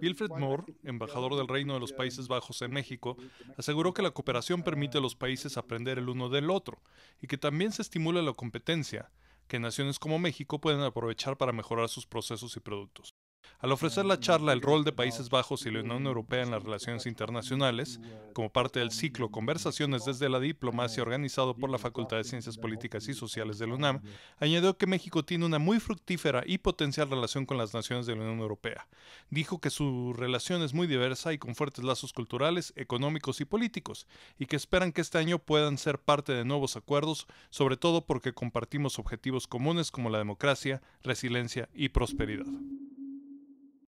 Wilfred Moore, embajador del Reino de los Países Bajos en México, aseguró que la cooperación permite a los países aprender el uno del otro y que también se estimula la competencia, que naciones como México pueden aprovechar para mejorar sus procesos y productos. Al ofrecer la charla el rol de Países Bajos y la Unión Europea en las relaciones internacionales, como parte del ciclo Conversaciones desde la Diplomacia organizado por la Facultad de Ciencias Políticas y Sociales de la UNAM, añadió que México tiene una muy fructífera y potencial relación con las naciones de la Unión Europea. Dijo que su relación es muy diversa y con fuertes lazos culturales, económicos y políticos, y que esperan que este año puedan ser parte de nuevos acuerdos, sobre todo porque compartimos objetivos comunes como la democracia, resiliencia y prosperidad.